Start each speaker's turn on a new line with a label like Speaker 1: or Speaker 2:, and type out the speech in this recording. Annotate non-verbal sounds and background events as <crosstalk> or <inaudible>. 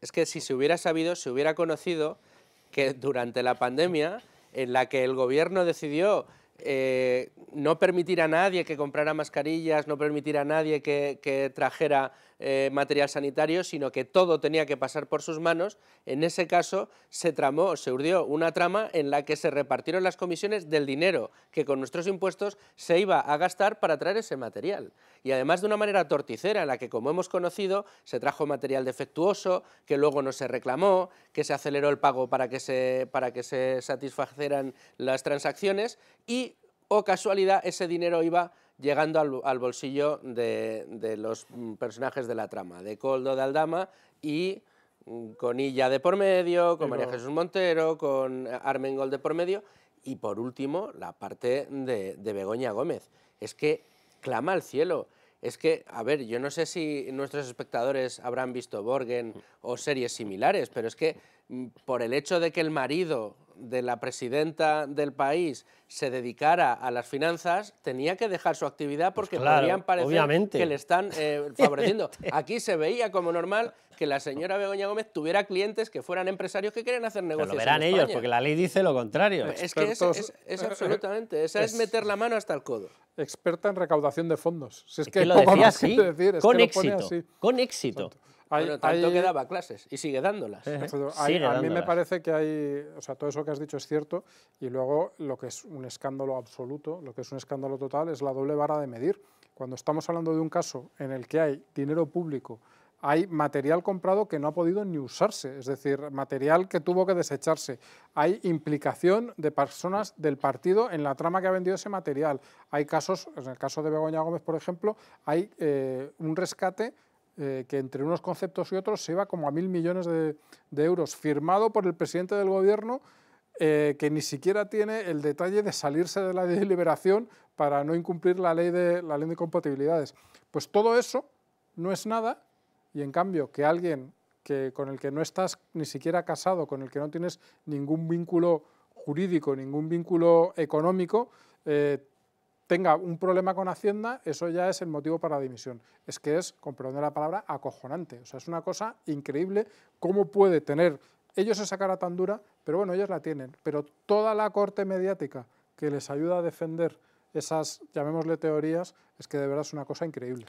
Speaker 1: es que si se hubiera sabido, se hubiera conocido que durante la pandemia en la que el gobierno decidió eh, no permitir a nadie que comprara mascarillas, no permitir a nadie que, trajera eh, material sanitario, sino que todo tenía que pasar por sus manos, en ese caso se tramó, se urdió una trama en la que se repartieron las comisiones del dinero que con nuestros impuestos se iba a gastar para traer ese material. Y además de una manera torticera, en la que, como hemos conocido, se trajo material defectuoso, que luego no se reclamó, que se aceleró el pago para que se, para que se satisfaceran las transacciones y o casualidad ese dinero iba llegando al, bolsillo de, los mm, personajes de la trama, de Coldo de Aldama y mm, con Illa de por medio, con María Jesús Montero, con eh, Armengol de por medio y por último la parte de, de Begoña Gómez. Es que clama al cielo. Es que, a ver, yo no sé si nuestros espectadores habrán visto Borgen mm. o series similares, pero es que por el hecho de que el marido de la presidenta del país se dedicara a las finanzas, tenía que dejar su actividad porque pues podrían parecer que le están eh, favoreciendo. <laughs> Aquí se veía como normal que la señora Begoña Gómez tuviera clientes que fueran empresarios que quieren hacer negocios. lo verán ellos, porque la ley dice lo contrario. Es que es, es, absolutamente, esa es, meter
Speaker 2: la mano hasta el codo experta en recaudación de fondos. Si es, que, lo decía así, <laughs> decir, con, con, éxito, con éxito, pero tanto que daba
Speaker 1: clases y sigue dándolas. Eh, a mí me
Speaker 2: parece que hay, o sea, todo eso que has dicho es cierto y luego lo que es un escándalo absoluto, lo que es un escándalo total es la doble vara de medir. Cuando estamos hablando de un caso en el que hay dinero público, hay material comprado que no ha podido ni usarse, es decir, material que tuvo que desecharse. Hay implicación de personas del partido en la trama que ha vendido ese material. Hay casos, en el caso de Begoña Gómez, por ejemplo, hay eh, un rescate eh, que entre unos conceptos y otros se iba como a mil millones de, euros, firmado por el presidente del gobierno, eh, que ni siquiera tiene el detalle de salirse de la <laughs> deliberación para no incumplir la ley de, la ley de compatibilidades. Pues todo eso no es nada y en cambio que alguien que, con el que no estás ni siquiera casado, con el que no tienes ningún vínculo jurídico, ningún vínculo económico, eh, tenga un problema con Hacienda, eso ya es el motivo para la dimisión. Es que es, con la palabra, acojonante. O sea, es una cosa increíble cómo puede tener ellos esa cara tan dura, pero bueno, ellos la tienen. Pero toda la corte mediática que les ayuda a defender esas, llamémosle teorías, es que de verdad es una cosa increíble.